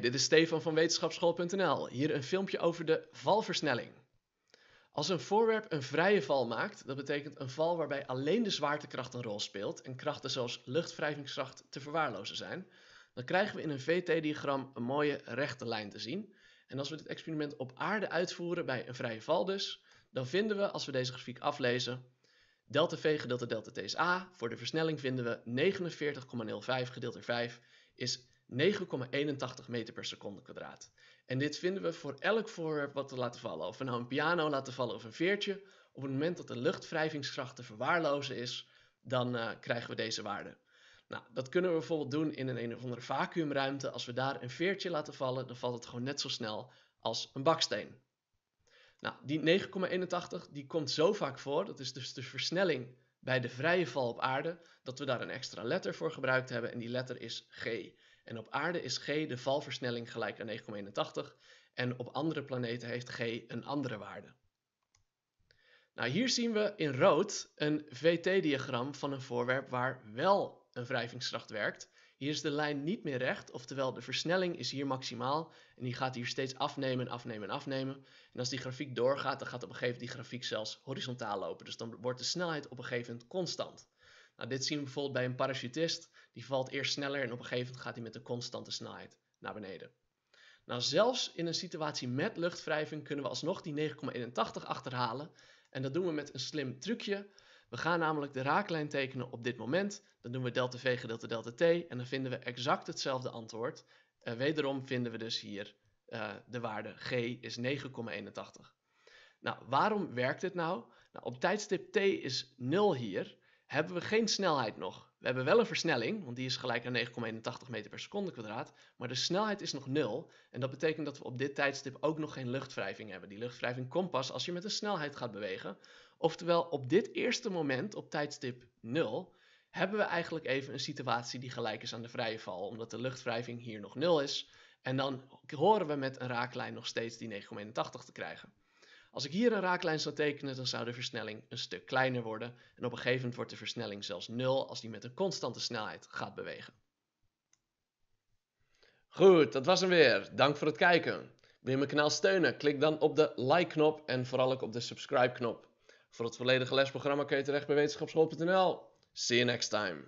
dit is Stefan van wetenschapsschool.nl. Hier een filmpje over de valversnelling. Als een voorwerp een vrije val maakt, dat betekent een val waarbij alleen de zwaartekracht een rol speelt en krachten zoals luchtwrijvingskracht te verwaarlozen zijn, dan krijgen we in een VT-diagram een mooie rechte lijn te zien. En als we dit experiment op aarde uitvoeren bij een vrije val dus, dan vinden we, als we deze grafiek aflezen, delta V gedeeld door delta T is A. Voor de versnelling vinden we 49,05 gedeeld door 5 is 9,81 meter per seconde kwadraat. En dit vinden we voor elk voorwerp wat we laten vallen. Of we nou een piano laten vallen of een veertje. Op het moment dat de luchtwrijvingskracht te verwaarlozen is, dan eh, krijgen we deze waarde. Nou, dat kunnen we bijvoorbeeld doen in een een of andere vacuümruimte. Als we daar een veertje laten vallen, dan valt het gewoon net zo snel als een baksteen. Nou, die 9,81 die komt zo vaak voor, dat is dus de versnelling bij de vrije val op aarde, dat we daar een extra letter voor gebruikt hebben en die letter is G. En op aarde is g de valversnelling gelijk aan 9,81 en op andere planeten heeft g een andere waarde. Nou, hier zien we in rood een VT-diagram van een voorwerp waar wel een wrijvingskracht werkt. Hier is de lijn niet meer recht, oftewel de versnelling is hier maximaal. En die gaat hier steeds afnemen, afnemen, afnemen. En als die grafiek doorgaat, dan gaat op een gegeven moment die grafiek zelfs horizontaal lopen. Dus dan wordt de snelheid op een gegeven moment constant. Nou, dit zien we bijvoorbeeld bij een parachutist. Die valt eerst sneller en op een gegeven moment gaat hij met een constante snelheid naar beneden. Nou, zelfs in een situatie met luchtwrijving kunnen we alsnog die 9,81 achterhalen. En dat doen we met een slim trucje. We gaan namelijk de raaklijn tekenen op dit moment. Dan doen we delta V gedeelte delta T en dan vinden we exact hetzelfde antwoord. Eh, wederom vinden we dus hier eh, de waarde G is 9,81. Nou, waarom werkt dit nou? nou? Op tijdstip T is 0 hier hebben we geen snelheid nog. We hebben wel een versnelling, want die is gelijk aan 9,81 meter per seconde kwadraat. Maar de snelheid is nog nul. En dat betekent dat we op dit tijdstip ook nog geen luchtwrijving hebben. Die luchtwrijving komt pas als je met een snelheid gaat bewegen. Oftewel, op dit eerste moment, op tijdstip 0, hebben we eigenlijk even een situatie die gelijk is aan de vrije val. Omdat de luchtwrijving hier nog nul is. En dan horen we met een raaklijn nog steeds die 9,81 te krijgen. Als ik hier een raaklijn zou tekenen, dan zou de versnelling een stuk kleiner worden. En op een gegeven moment wordt de versnelling zelfs nul als die met een constante snelheid gaat bewegen. Goed, dat was hem weer. Dank voor het kijken. Wil je mijn kanaal steunen? Klik dan op de like-knop en vooral ook op de subscribe-knop. Voor het volledige lesprogramma kun je terecht bij wetenschapschool.nl. See you next time.